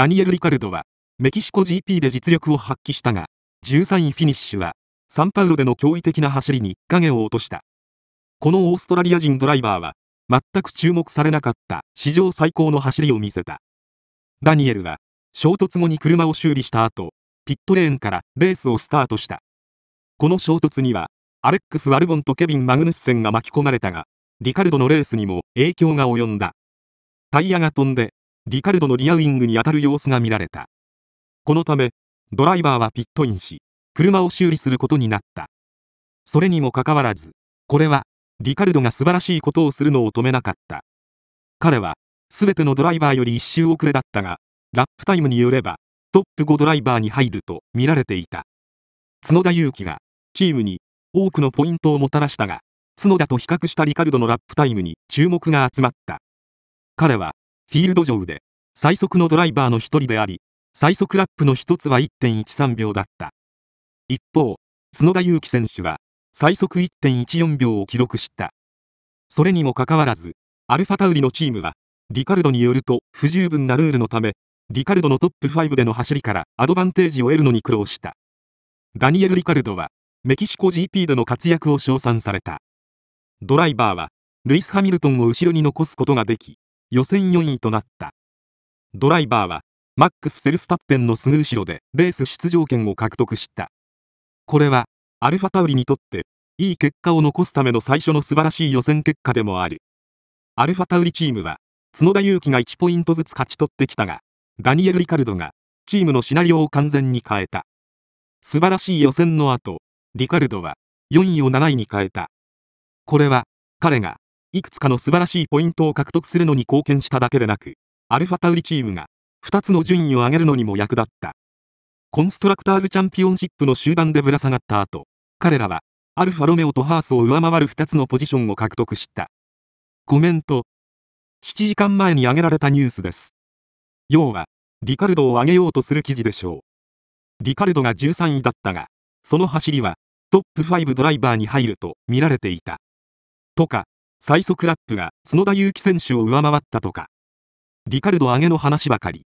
ダニエル・リカルドは、メキシコ GP で実力を発揮したが、13位フィニッシュは、サンパウロでの驚異的な走りに影を落とした。このオーストラリア人ドライバーは、全く注目されなかった史上最高の走りを見せた。ダニエルは、衝突後に車を修理した後、ピットレーンからレースをスタートした。この衝突には、アレックス・アルボンとケビン・マグヌッセンが巻き込まれたが、リカルドのレースにも影響が及んだ。タイヤが飛んで、リカルドのリアウイングに当たる様子が見られた。このため、ドライバーはピットインし、車を修理することになった。それにもかかわらず、これは、リカルドが素晴らしいことをするのを止めなかった。彼は、すべてのドライバーより1周遅れだったが、ラップタイムによれば、トップ5ドライバーに入ると見られていた。角田祐希が、チームに多くのポイントをもたらしたが、角田と比較したリカルドのラップタイムに注目が集まった。彼は、フィールド上で最速のドライバーの一人であり、最速ラップの一つは1.13秒だった。一方、角田祐希選手は最速1.14秒を記録した。それにもかかわらず、アルファタウリのチームは、リカルドによると不十分なルールのため、リカルドのトップ5での走りからアドバンテージを得るのに苦労した。ダニエル・リカルドは、メキシコ GP での活躍を称賛された。ドライバーは、ルイス・ハミルトンを後ろに残すことができ、予選4位となった。ドライバーは、マックス・フェルスタッペンのすぐ後ろでレース出場権を獲得した。これは、アルファタウリにとって、いい結果を残すための最初の素晴らしい予選結果でもある。アルファタウリチームは、角田祐希が1ポイントずつ勝ち取ってきたが、ダニエル・リカルドが、チームのシナリオを完全に変えた。素晴らしい予選の後、リカルドは、4位を7位に変えた。これは、彼が、いくつかの素晴らしいポイントを獲得するのに貢献しただけでなく、アルファタウリチームが2つの順位を上げるのにも役立った。コンストラクターズチャンピオンシップの終盤でぶら下がった後、彼らはアルファロメオとハースを上回る2つのポジションを獲得した。コメント。7時間前に上げられたニュースです。要は、リカルドを上げようとする記事でしょう。リカルドが13位だったが、その走りは、トップ5ドライバーに入ると見られていた。とか、最速ラップが角田祐希選手を上回ったとか。リカルド上げの話ばかり。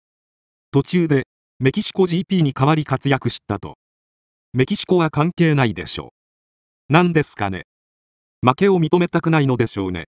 途中でメキシコ GP に代わり活躍したと。メキシコは関係ないでしょう。何ですかね。負けを認めたくないのでしょうね。